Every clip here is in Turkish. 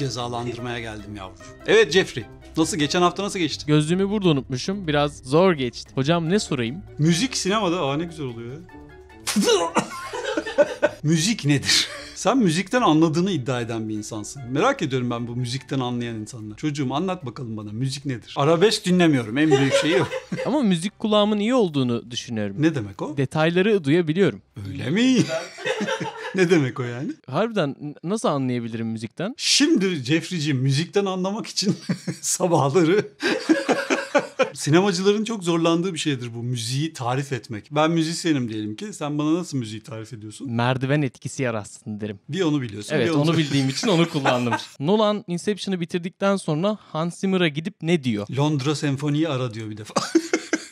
cezalandırmaya geldim yavrucuğum. Evet Jeffrey. Nasıl? Geçen hafta nasıl geçti? Gözlüğümü burada unutmuşum. Biraz zor geçti. Hocam ne sorayım? Müzik sinemada. Aa ne güzel oluyor Müzik nedir? Sen müzikten anladığını iddia eden bir insansın. Merak ediyorum ben bu müzikten anlayan insanlar. Çocuğum anlat bakalım bana müzik nedir? Arabesk dinlemiyorum en büyük şeyi o. Ama müzik kulağımın iyi olduğunu düşünüyorum. Ne demek o? Detayları duyabiliyorum. Öyle mi? ne demek o yani? Harbiden nasıl anlayabilirim müzikten? Şimdi Jeffrey'ciğim müzikten anlamak için sabahları sinemacıların çok zorlandığı bir şeydir bu müziği tarif etmek. Ben müzisyenim diyelim ki sen bana nasıl müziği tarif ediyorsun? Merdiven etkisi yaratsın derim. Bir onu biliyorsun. Evet onu... onu bildiğim için onu kullandım. Nolan Inception'ı bitirdikten sonra Hans Zimmer'a gidip ne diyor? Londra Senfoni'yi ara diyor bir defa.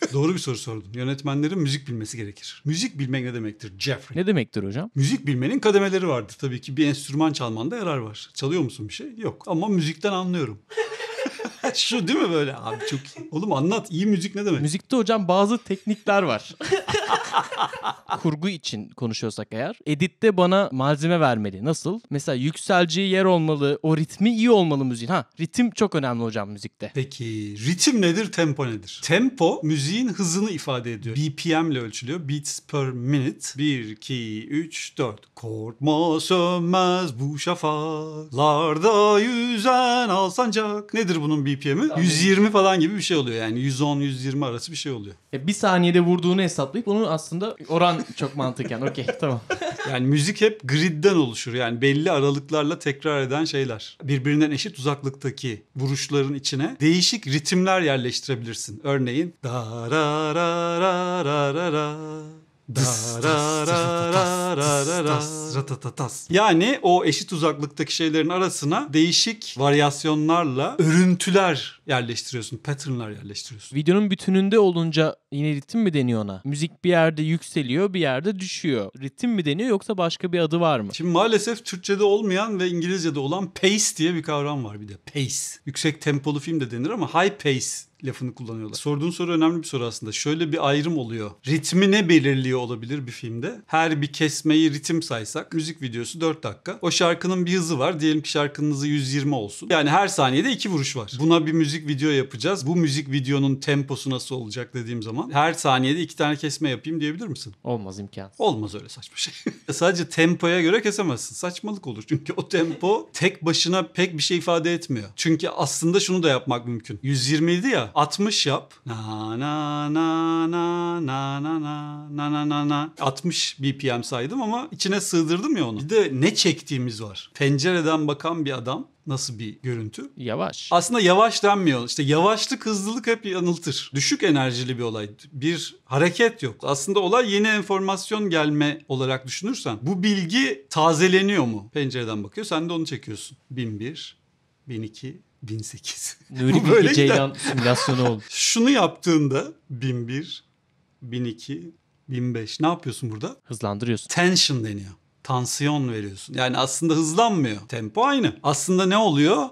Doğru bir soru sordun. Yönetmenlerin müzik bilmesi gerekir. Müzik bilmek ne demektir Jeffrey? Ne demektir hocam? Müzik bilmenin kademeleri vardır. Tabii ki bir enstrüman çalmanda yarar var. Çalıyor musun bir şey? Yok. Ama müzikten anlıyorum. Şu değil mi böyle abi çok iyi. Oğlum anlat İyi müzik ne demek? Müzikte hocam bazı teknikler var. kurgu için konuşuyorsak eğer editte bana malzeme vermeli. Nasıl? Mesela yükselceği yer olmalı, o ritmi iyi olmalı müziğin. Ha, ritim çok önemli hocam müzikte. Peki ritim nedir, tempo nedir? Tempo müziğin hızını ifade ediyor. BPM ile ölçülüyor. Beats per minute. 1 2 3 4. Korkma sönmez bu şafaklarda yüzen alsancak. Nedir bunun BPM'i? 120 falan gibi bir şey oluyor yani. 110 120 arası bir şey oluyor. E, bir saniyede vurduğunu hesaplayıp onu onu aslında oran çok mantıken. Okey tamam. Yani müzik hep gridden oluşur. Yani belli aralıklarla tekrar eden şeyler. Birbirinden eşit uzaklıktaki vuruşların içine değişik ritimler yerleştirebilirsin. Örneğin da ra ra ra ra ra yani o eşit uzaklıktaki şeylerin arasına değişik varyasyonlarla örüntüler yerleştiriyorsun, patternlar yerleştiriyorsun. Videonun bütününde olunca yine ritim mi deniyor ona? Müzik bir yerde yükseliyor, bir yerde düşüyor. Ritim mi deniyor yoksa başka bir adı var mı? Şimdi maalesef Türkçe'de olmayan ve İngilizce'de olan pace diye bir kavram var bir de. Pace. Yüksek tempolu film de denir ama high pace lafını kullanıyorlar. Sorduğun soru önemli bir soru aslında. Şöyle bir ayrım oluyor. Ritmi ne belirliyor olabilir bir filmde? Her bir kesmeyi ritim saysak müzik videosu 4 dakika. O şarkının bir hızı var. Diyelim ki şarkının hızı 120 olsun. Yani her saniyede iki vuruş var. Buna bir müzik video yapacağız. Bu müzik videonun temposu nasıl olacak dediğim zaman her saniyede iki tane kesme yapayım diyebilir misin? Olmaz imkan. Olmaz öyle saçma şey. Sadece tempoya göre kesemezsin. Saçmalık olur. Çünkü o tempo tek başına pek bir şey ifade etmiyor. Çünkü aslında şunu da yapmak mümkün. 120 idi ya 60 yap. Na na na na na na na na na na na. 60 BPM saydım ama içine sığdırdım ya onu. Bir de ne çektiğimiz var. Pencereden bakan bir adam nasıl bir görüntü? Yavaş. Aslında yavaş denmiyor. İşte yavaşlık, hızlılık hep yanıltır. Düşük enerjili bir olay. Bir hareket yok. Aslında olay yeni enformasyon gelme olarak düşünürsen bu bilgi tazeleniyor mu? Pencereden bakıyor, sen de onu çekiyorsun. 1001, 1002, 1008. Nuri Bilge Ceylan simülasyonu oldu. Şunu yaptığında 1001, 1002, 1005 ne yapıyorsun burada? Hızlandırıyorsun. Tension deniyor. Tansiyon veriyorsun. Yani aslında hızlanmıyor. Tempo aynı. Aslında ne oluyor?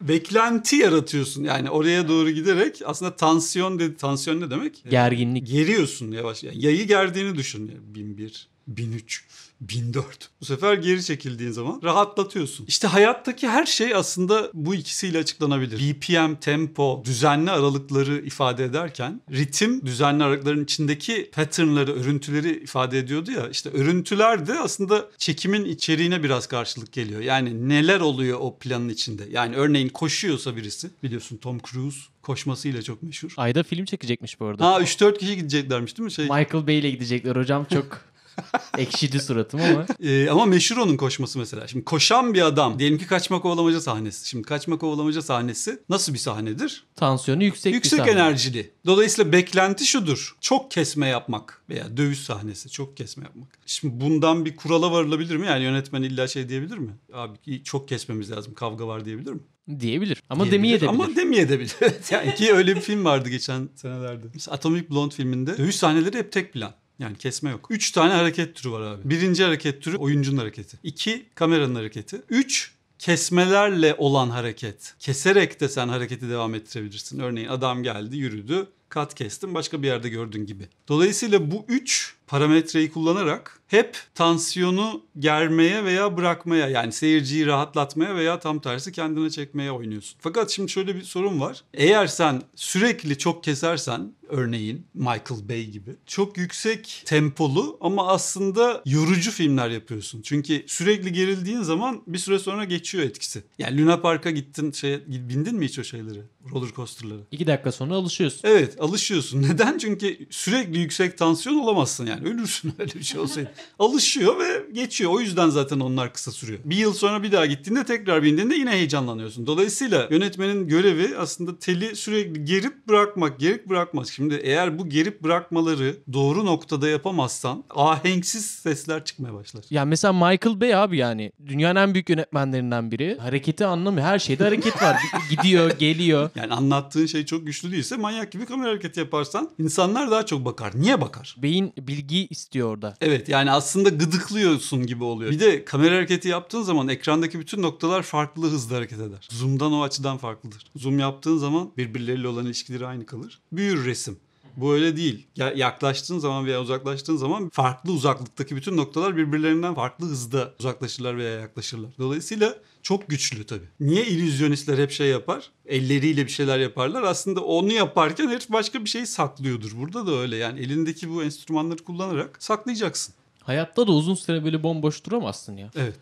beklenti yaratıyorsun. Yani oraya doğru giderek aslında tansiyon dedi. Tansiyon ne demek? Gerginlik. Geriyorsun yavaş. Yani yayı gerdiğini düşün. 1001, 1003, 1004. Bu sefer geri çekildiğin zaman rahatlatıyorsun. İşte hayattaki her şey aslında bu ikisiyle açıklanabilir. BPM, tempo, düzenli aralıkları ifade ederken ritim düzenli aralıkların içindeki patternları, örüntüleri ifade ediyordu ya. İşte örüntüler de aslında çekimin içeriğine biraz karşılık geliyor. Yani neler oluyor o planın içinde? Yani örneğin koşuyorsa birisi biliyorsun Tom Cruise koşmasıyla çok meşhur. Ayda film çekecekmiş bu arada. Ha 3-4 kişi gideceklermiş değil mi? Şey... Michael Bay ile gidecekler hocam çok Ekşidi suratım ama. Ee, ama meşhur onun koşması mesela. Şimdi koşan bir adam. Diyelim ki kaçma kovalamaca sahnesi. Şimdi kaçma kovalamaca sahnesi nasıl bir sahnedir? Tansiyonu yüksek, yüksek bir sahne. Yüksek enerjili. Dolayısıyla beklenti şudur. Çok kesme yapmak veya dövüş sahnesi çok kesme yapmak. Şimdi bundan bir kurala varılabilir mi? Yani yönetmen illa şey diyebilir mi? Abi çok kesmemiz lazım kavga var diyebilir mi? Diyebilir. Ama demeye de Ama demeye de yani ki öyle bir film vardı geçen senelerde. Mesela Atomic Blonde filminde dövüş sahneleri hep tek plan. Yani kesme yok. Üç tane hareket türü var abi. Birinci hareket türü oyuncunun hareketi. İki kameranın hareketi. Üç kesmelerle olan hareket. Keserek de sen hareketi devam ettirebilirsin. Örneğin adam geldi yürüdü kat kestim başka bir yerde gördün gibi. Dolayısıyla bu üç parametreyi kullanarak hep tansiyonu germeye veya bırakmaya yani seyirciyi rahatlatmaya veya tam tersi kendine çekmeye oynuyorsun. Fakat şimdi şöyle bir sorun var. Eğer sen sürekli çok kesersen örneğin Michael Bay gibi çok yüksek tempolu ama aslında yorucu filmler yapıyorsun. Çünkü sürekli gerildiğin zaman bir süre sonra geçiyor etkisi. Yani Luna Park'a gittin şey bindin mi hiç o şeyleri? Roller coaster'ları. İki dakika sonra alışıyorsun. Evet alışıyorsun. Neden? Çünkü sürekli yüksek tansiyon olamazsın yani yani ölürsün öyle bir şey olsaydı. Alışıyor ve geçiyor. O yüzden zaten onlar kısa sürüyor. Bir yıl sonra bir daha gittiğinde tekrar bindiğinde yine heyecanlanıyorsun. Dolayısıyla yönetmenin görevi aslında teli sürekli gerip bırakmak, gerip bırakmak. Şimdi eğer bu gerip bırakmaları doğru noktada yapamazsan ahenksiz sesler çıkmaya başlar. Ya mesela Michael Bay abi yani dünyanın en büyük yönetmenlerinden biri. Hareketi anlamıyor. Her şeyde hareket var. Gidiyor, geliyor. Yani anlattığın şey çok güçlü değilse manyak gibi kamera hareketi yaparsan insanlar daha çok bakar. Niye bakar? Beyin bilgi bilgi istiyor orada. Evet yani aslında gıdıklıyorsun gibi oluyor. Bir de kamera hareketi yaptığın zaman ekrandaki bütün noktalar farklı hızda hareket eder. Zoom'dan o açıdan farklıdır. Zoom yaptığın zaman birbirleriyle olan ilişkileri aynı kalır. Büyür resim. Bu öyle değil. Ya, yaklaştığın zaman veya uzaklaştığın zaman farklı uzaklıktaki bütün noktalar birbirlerinden farklı hızda uzaklaşırlar veya yaklaşırlar. Dolayısıyla çok güçlü tabii. Niye illüzyonistler hep şey yapar? Elleriyle bir şeyler yaparlar. Aslında onu yaparken herif başka bir şey saklıyordur. Burada da öyle. Yani elindeki bu enstrümanları kullanarak saklayacaksın. Hayatta da uzun süre böyle bomboş duramazsın ya. Evet.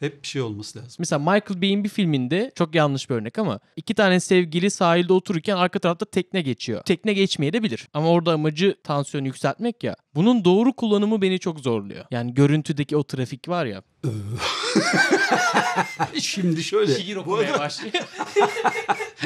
Hep bir şey olması lazım. Mesela Michael Bay'in bir filminde çok yanlış bir örnek ama iki tane sevgili sahilde otururken arka tarafta tekne geçiyor. Tekne geçmeyebilir Ama orada amacı tansiyonu yükseltmek ya. Bunun doğru kullanımı beni çok zorluyor. Yani görüntüdeki o trafik var ya. Ee. Şimdi şöyle. Şiir okumaya başlıyor.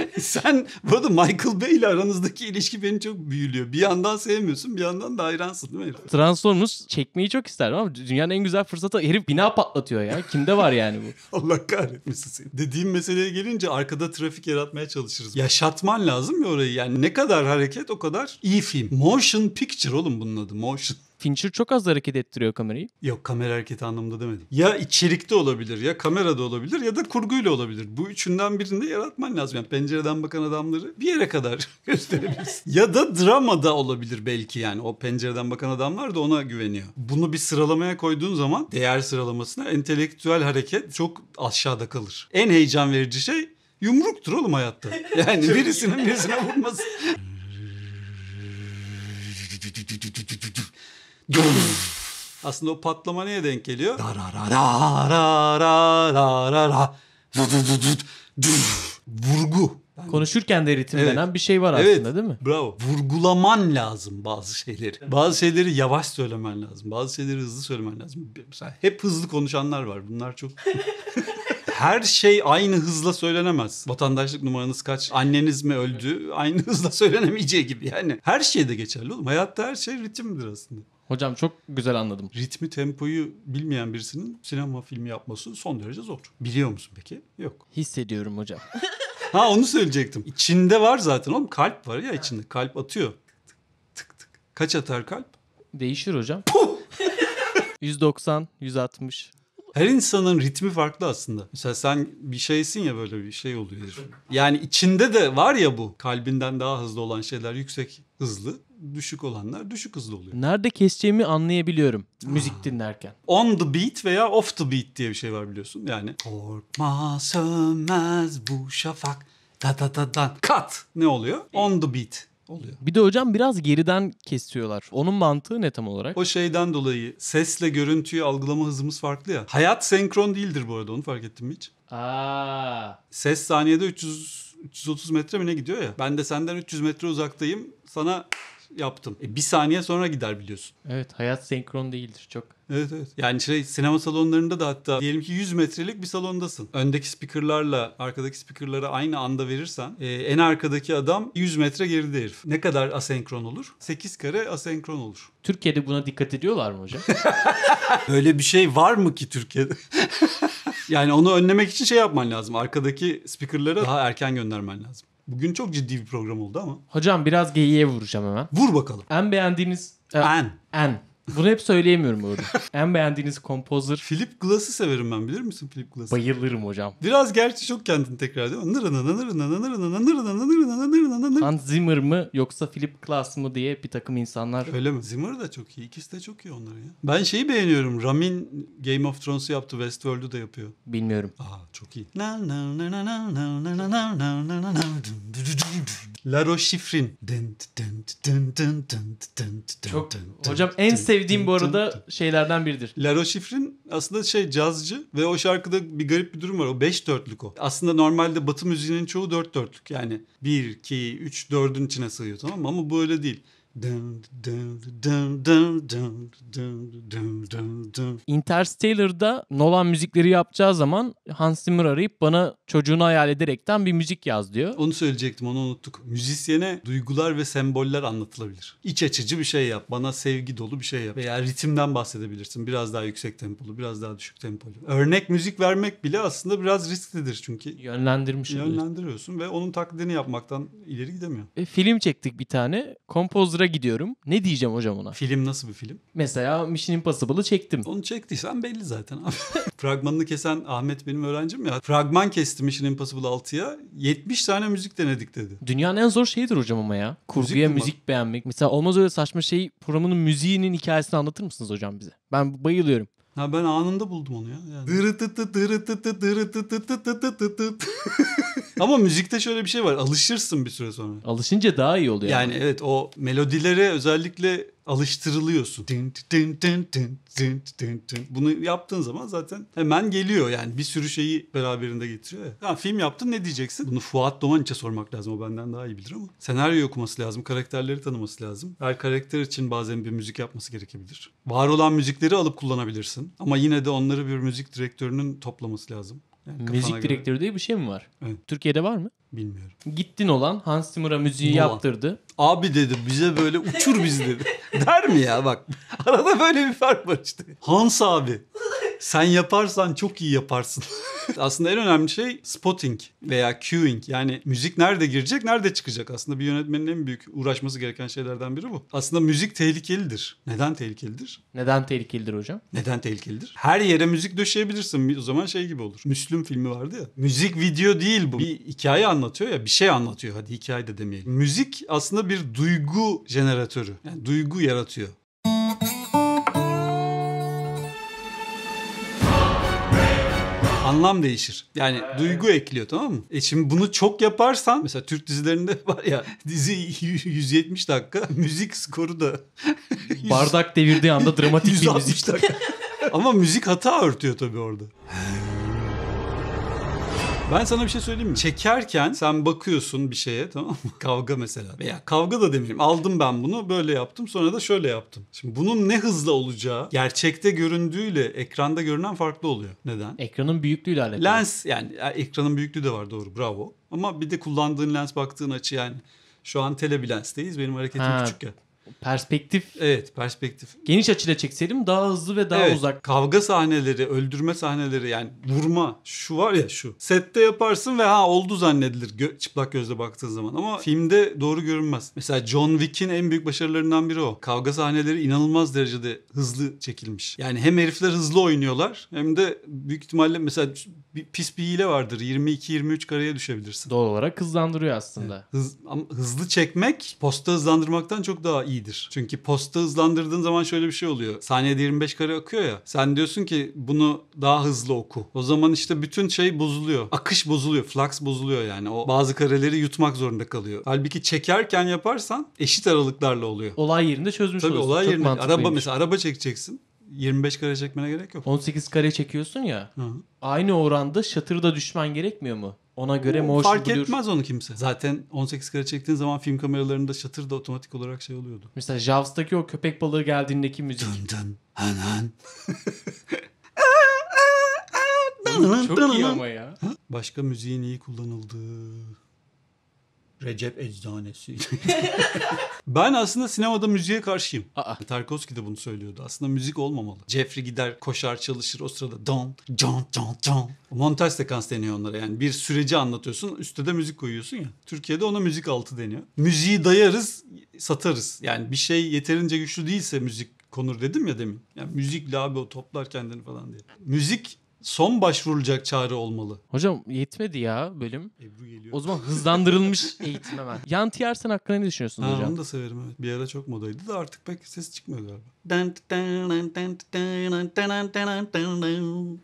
Sen burada Michael Bay ile aranızdaki ilişki beni çok büyülüyor. Bir yandan sevmiyorsun bir yandan da hayransın değil mi? Transformers çekmeyi çok ister. ama dünyanın en güzel fırsatı herif bina patlatıyor ya. Kimde var yani bu? Allah kahretmesin seni. Dediğim meseleye gelince arkada trafik yaratmaya çalışırız. Yaşatman lazım ya orayı yani ne kadar hareket o kadar iyi film. Motion picture oğlum bunun adı motion. Fincher çok az hareket ettiriyor kamerayı. Yok kamera hareketi anlamında demedim. Ya içerikte olabilir ya kamerada olabilir ya da kurguyla olabilir. Bu üçünden birinde yaratman lazım. Yani pencereden bakan adamları bir yere kadar gösterebilirsin. ya da dramada olabilir belki yani. O pencereden bakan adamlar da ona güveniyor. Bunu bir sıralamaya koyduğun zaman değer sıralamasına entelektüel hareket çok aşağıda kalır. En heyecan verici şey yumruktur oğlum hayatta. Yani birisinin birisine vurması. Aslında o patlama neye denk geliyor? Da Vurgu. Yani, Konuşurken de ritim evet. denen bir şey var aslında evet. değil mi? Bravo. Vurgulaman lazım bazı şeyleri. Bazı şeyleri yavaş söylemen lazım. Bazı şeyleri hızlı söylemen lazım. Mesela hep hızlı konuşanlar var. Bunlar çok... her şey aynı hızla söylenemez. Vatandaşlık numaranız kaç? Anneniz mi öldü? Aynı hızla söylenemeyeceği gibi yani. Her şeyde geçerli oğlum. Hayatta her şey ritimdir aslında. Hocam çok güzel anladım. Ritmi, tempoyu bilmeyen birisinin sinema filmi yapması son derece zor. Biliyor musun peki? Yok. Hissediyorum hocam. ha onu söyleyecektim. İçinde var zaten oğlum. Kalp var ya içinde. Kalp atıyor. Tık tık tık. Kaç atar kalp? Değişir hocam. Puh! 190, 160. Her insanın ritmi farklı aslında. Mesela sen bir şeysin ya böyle bir şey oluyor. Yani içinde de var ya bu. Kalbinden daha hızlı olan şeyler yüksek hızlı düşük olanlar düşük hızlı oluyor. Nerede keseceğimi anlayabiliyorum ah. müzik dinlerken. On the beat veya off the beat diye bir şey var biliyorsun yani. Korkma sönmez bu şafak da da da da kat ne oluyor? On the beat. Oluyor. Bir de hocam biraz geriden kesiyorlar. Onun mantığı ne tam olarak? O şeyden dolayı sesle görüntüyü algılama hızımız farklı ya. Hayat senkron değildir bu arada onu fark ettin mi hiç? Aa. Ses saniyede 300 330 metre mi ne gidiyor ya. Ben de senden 300 metre uzaktayım. Sana yaptım. E, bir saniye sonra gider biliyorsun. Evet hayat senkron değildir çok. Evet evet. Yani şey, sinema salonlarında da hatta diyelim ki 100 metrelik bir salondasın. Öndeki speakerlarla arkadaki speakerlara aynı anda verirsen e, en arkadaki adam 100 metre geride herif. Ne kadar asenkron olur? 8 kare asenkron olur. Türkiye'de buna dikkat ediyorlar mı hocam? Öyle bir şey var mı ki Türkiye'de? yani onu önlemek için şey yapman lazım. Arkadaki speakerlara daha erken göndermen lazım. Bugün çok ciddi bir program oldu ama. Hocam biraz geyiğe vuracağım hemen. Vur bakalım. En beğendiğiniz... E, en. En. Bunu hep söyleyemiyorum orada. en beğendiğiniz kompozör. Philip Glass'ı severim ben bilir misin Philip Glass'ı? Bayılırım hocam. Biraz gerçi çok kendini tekrar ediyor. Hans Zimmer mı yoksa Philip Glass mı diye bir takım insanlar. Öyle mi? Zimmer da çok iyi. İkisi de çok iyi onlar ya. Ben şeyi beğeniyorum. Ramin Game of Thrones'u yaptı. Westworld'u da yapıyor. Bilmiyorum. Aa çok iyi. La Rochefrin. Çok hocam en sevdiğim sevdiğim bu arada şeylerden biridir. La Rochefrin aslında şey cazcı ve o şarkıda bir garip bir durum var. O 5 dörtlük o. Aslında normalde batı müziğinin çoğu 4 dört dörtlük. Yani 1, 2, 3, 4'ün içine sığıyor tamam mı? Ama bu öyle değil. Interstellar'da Nolan müzikleri yapacağı zaman Hans Zimmer arayıp bana çocuğunu hayal ederekten bir müzik yaz diyor. Onu söyleyecektim onu unuttuk. Müzisyene duygular ve semboller anlatılabilir. İç açıcı bir şey yap. Bana sevgi dolu bir şey yap. Veya ritimden bahsedebilirsin. Biraz daha yüksek tempolu, biraz daha düşük tempolu. Örnek müzik vermek bile aslında biraz risklidir çünkü. Yönlendirmiş Yönlendiriyorsun ve onun taklidini yapmaktan ileri gidemiyor. E, film çektik bir tane. Kompozra gidiyorum. Ne diyeceğim hocam ona? Film nasıl bir film? Mesela Mission Impossible'ı çektim. Onu çektiysen belli zaten abi. Fragmanını kesen Ahmet benim öğrencim ya. Fragman kesti Mission Impossible 6'ya. 70 tane müzik denedik dedi. Dünyanın en zor şeyidir hocam ama ya. Kurguya müzik, müzik beğenmek. Mesela olmaz öyle saçma şey programının müziğinin hikayesini anlatır mısınız hocam bize? Ben bayılıyorum. Ha ben anında buldum onu ya. Yani. Ama müzikte şöyle bir şey var. Alışırsın bir süre sonra. Alışınca daha iyi oluyor. Yani ama. evet o melodileri özellikle alıştırılıyorsun. Dın dın dın dın dın dın dın. Bunu yaptığın zaman zaten hemen geliyor yani bir sürü şeyi beraberinde getiriyor. Ya. Yani film yaptın ne diyeceksin? Bunu Fuat Domaniç'e sormak lazım o benden daha iyi bilir ama. Senaryo okuması lazım, karakterleri tanıması lazım. Her karakter için bazen bir müzik yapması gerekebilir. Var olan müzikleri alıp kullanabilirsin ama yine de onları bir müzik direktörünün toplaması lazım. Yani müzik direktörü diye bir şey mi var? Evet. Türkiye'de var mı? Bilmiyorum. Gittin olan Hans Zimmer'a müziği Nolan. yaptırdı. Abi dedi bize böyle uçur biz dedi. Der mi ya bak. Arada böyle bir fark var işte. Hans abi. Sen yaparsan çok iyi yaparsın. aslında en önemli şey spotting veya cueing. Yani müzik nerede girecek, nerede çıkacak? Aslında bir yönetmenin en büyük uğraşması gereken şeylerden biri bu. Aslında müzik tehlikelidir. Neden tehlikelidir? Neden tehlikelidir hocam? Neden tehlikelidir? Her yere müzik döşeyebilirsin. O zaman şey gibi olur. Müslüm filmi vardı ya. Müzik video değil bu. Bir hikaye anlatıyor ya. Bir şey anlatıyor. Hadi hikaye de demeyelim. Müzik aslında bir duygu jeneratörü. Yani duygu yaratıyor. anlam değişir. Yani evet. duygu ekliyor tamam mı? E şimdi bunu çok yaparsan mesela Türk dizilerinde var ya dizi 170 dakika müzik skoru da 100, bardak devirdiği anda dramatik bir müzik. dakika. Ama müzik hata örtüyor tabii orada. Ben sana bir şey söyleyeyim mi? Çekerken sen bakıyorsun bir şeye tamam mı? kavga mesela. Veya kavga da demeyeyim. Aldım ben bunu böyle yaptım sonra da şöyle yaptım. Şimdi bunun ne hızla olacağı gerçekte göründüğüyle ekranda görünen farklı oluyor. Neden? Ekranın büyüklüğüyle alakalı. Lens yani ekranın büyüklüğü de var doğru bravo. Ama bir de kullandığın lens baktığın açı yani şu an telebilensteyiz benim hareketim ha, küçük ya. Perspektif. Evet perspektif. Geniş açıyla çekseydim daha hızlı ve daha evet, uzak. Kavga sahneleri, öldürme sahneleri yani vurma şu var ya şu. Sette yaparsın ve ha oldu zannedilir gö- çıplak gözle baktığın zaman ama filmde doğru görünmez. Mesela John Wick'in en büyük başarılarından biri o. Kavga sahneleri inanılmaz derecede hızlı çekilmiş. Yani hem herifler hızlı oynuyorlar hem de büyük ihtimalle mesela bir, pis bir hile vardır. 22-23 kareye düşebilirsin. Doğal olarak hızlandırıyor aslında. Evet, hız, hızlı çekmek posta hızlandırmaktan çok daha iyi iyidir. Çünkü posta hızlandırdığın zaman şöyle bir şey oluyor. Saniyede 25 kare akıyor ya. Sen diyorsun ki bunu daha hızlı oku. O zaman işte bütün şey bozuluyor. Akış bozuluyor. Flux bozuluyor yani. O bazı kareleri yutmak zorunda kalıyor. Halbuki çekerken yaparsan eşit aralıklarla oluyor. Olay yerinde çözmüş Tabii olay yerinde. Araba mesela araba çekeceksin. 25 kare çekmene gerek yok. 18 kare çekiyorsun ya. Hı. Aynı oranda şatırda düşmen gerekmiyor mu? Ona göre motion Fark blur... etmez onu kimse. Zaten 18 kare çektiğin zaman film kameralarında şatır da otomatik olarak şey oluyordu. Mesela Jaws'taki o köpek balığı geldiğindeki müzik. Dın dın han han. çok iyi ama ya. Başka müziğin iyi kullanıldığı Recep Eczanesi. ben aslında sinemada müziğe karşıyım. Aa. Tarkovski de bunu söylüyordu. Aslında müzik olmamalı. Jeffrey gider koşar çalışır o sırada don, don, don, don. Montaj sekans deniyor onlara yani. Bir süreci anlatıyorsun üstte de müzik koyuyorsun ya. Türkiye'de ona müzik altı deniyor. Müziği dayarız satarız. Yani bir şey yeterince güçlü değilse müzik konur dedim ya demin. Yani müzikle abi o toplar kendini falan diye. Müzik son başvurulacak çare olmalı. Hocam yetmedi ya bölüm. Ebru geliyor. O zaman hızlandırılmış eğitim hemen. Yanti Yersen hakkında ne düşünüyorsunuz ha, hocam? Onu da severim evet. Bir ara çok modaydı da artık pek ses çıkmıyor galiba.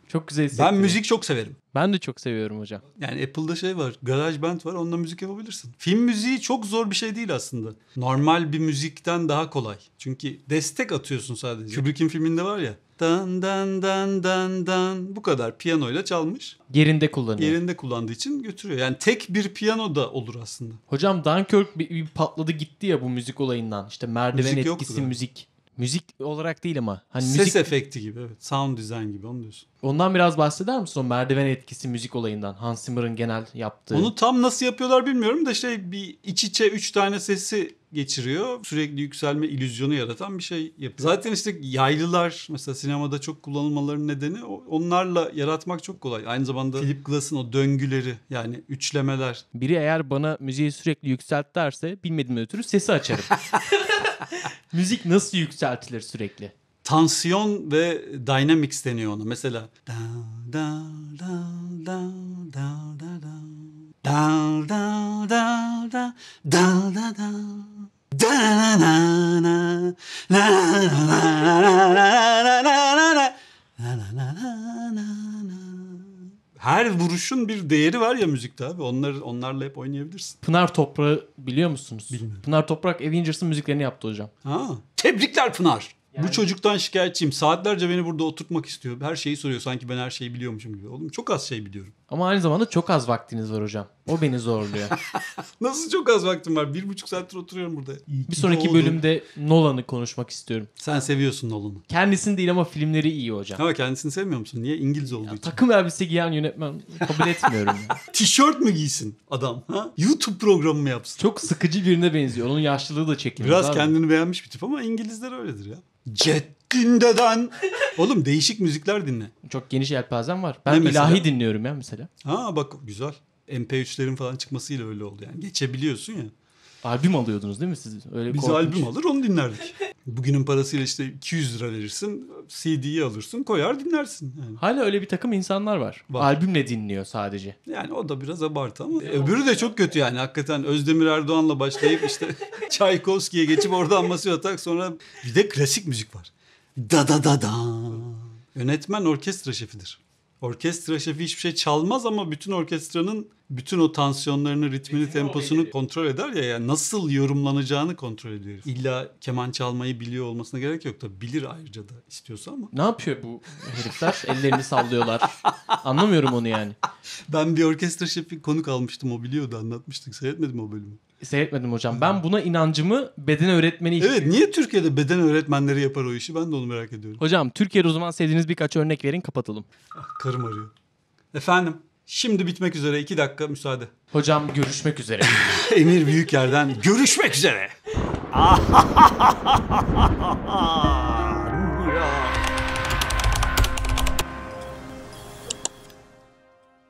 Çok güzel Ben müzik çok severim. Ben de çok seviyorum hocam. Yani Apple'da şey var, band var, onunla müzik yapabilirsin. Film müziği çok zor bir şey değil aslında. Normal bir müzikten daha kolay. Çünkü destek atıyorsun sadece. Kubrick'in filminde var ya. Dan dan dan dan dan bu kadar piyanoyla çalmış. Yerinde kullanıyor. Yerinde kullandığı için götürüyor. Yani tek bir piyano da olur aslında. Hocam Dunkirk bir, bir patladı gitti ya bu müzik olayından. İşte merdiven Müzik etkisi, yoktu da. müzik. Müzik olarak değil ama. Hani Ses müzik... efekti gibi evet. Sound design gibi onu diyorsun. Ondan biraz bahseder misin o merdiven etkisi müzik olayından? Hans Zimmer'ın genel yaptığı. Onu tam nasıl yapıyorlar bilmiyorum da şey bir iç içe 3 tane sesi geçiriyor. Sürekli yükselme ilüzyonu yaratan bir şey yapıyor. Zaten işte yaylılar mesela sinemada çok kullanılmaların nedeni onlarla yaratmak çok kolay. Aynı zamanda Philip Glass'ın o döngüleri yani üçlemeler. Biri eğer bana müziği sürekli yükselt derse bilmediğimden ötürü sesi açarım. Müzik nasıl yükseltilir sürekli? Tansiyon ve dynamics deniyor ona. Mesela da da da da da da da da da da da da da her vuruşun bir değeri var ya müzikte abi. Onlar, onlarla hep oynayabilirsin. Pınar Toprağı biliyor musunuz? Bilmiyorum. Pınar Toprak Avengers'ın müziklerini yaptı hocam. Ha, tebrikler Pınar. Yani... Bu çocuktan şikayetçiyim. Saatlerce beni burada oturtmak istiyor. Her şeyi soruyor sanki ben her şeyi biliyormuşum gibi. Oğlum çok az şey biliyorum. Ama aynı zamanda çok az vaktiniz var hocam. O beni zorluyor. Nasıl çok az vaktim var? Bir buçuk saattir oturuyorum burada. İyi bir sonraki oldu. bölümde Nolan'ı konuşmak istiyorum. Sen seviyorsun Nolan'ı. Kendisini değil ama filmleri iyi hocam. Ama kendisini sevmiyor musun? Niye? İngiliz olduğu ya, için. Takım elbise giyen yönetmen kabul etmiyorum. Tişört mü giysin adam? Ha? YouTube programı mı yapsın? Çok sıkıcı birine benziyor. Onun yaşlılığı da çekiliyor. Biraz abi. kendini beğenmiş bir tip ama İngilizler öyledir ya. Jet Dindeden. Oğlum değişik müzikler dinle. Çok geniş yelpazem var. Ben ilahi dinliyorum ya mesela. Ha bak güzel. MP3'lerin falan çıkmasıyla öyle oldu yani. Geçebiliyorsun ya. Albüm alıyordunuz değil mi siz? Öyle Biz korkunç. albüm alır onu dinlerdik. Bugünün parasıyla işte 200 lira verirsin. CD'yi alırsın koyar dinlersin. Yani. Hala öyle bir takım insanlar var. var. Albümle dinliyor sadece. Yani o da biraz abartı ama. E, öbürü de çok kötü yani. Hakikaten Özdemir Erdoğan'la başlayıp işte Çaykovski'ye geçip oradan masaya atak sonra bir de klasik müzik var. Da da da da. Yönetmen orkestra şefidir orkestra şefi hiçbir şey çalmaz ama bütün orkestranın bütün o tansiyonlarını, ritmini, temposunu kontrol eder ya yani nasıl yorumlanacağını kontrol ediyor. İlla keman çalmayı biliyor olmasına gerek yok da bilir ayrıca da istiyorsa ama. Ne yapıyor bu herifler? Ellerini sallıyorlar. Anlamıyorum onu yani. Ben bir orkestra şefi konuk almıştım o biliyordu anlatmıştık. Seyretmedim o bölümü. Seyretmedim hocam. Ben buna inancımı beden öğretmeni işi. Evet niye Türkiye'de beden öğretmenleri yapar o işi ben de onu merak ediyorum. Hocam Türkiye'de o zaman sevdiğiniz birkaç örnek verin kapatalım. Ah, karım arıyor. Efendim? Şimdi bitmek üzere. iki dakika müsaade. Hocam görüşmek üzere. Emir büyük yerden görüşmek üzere.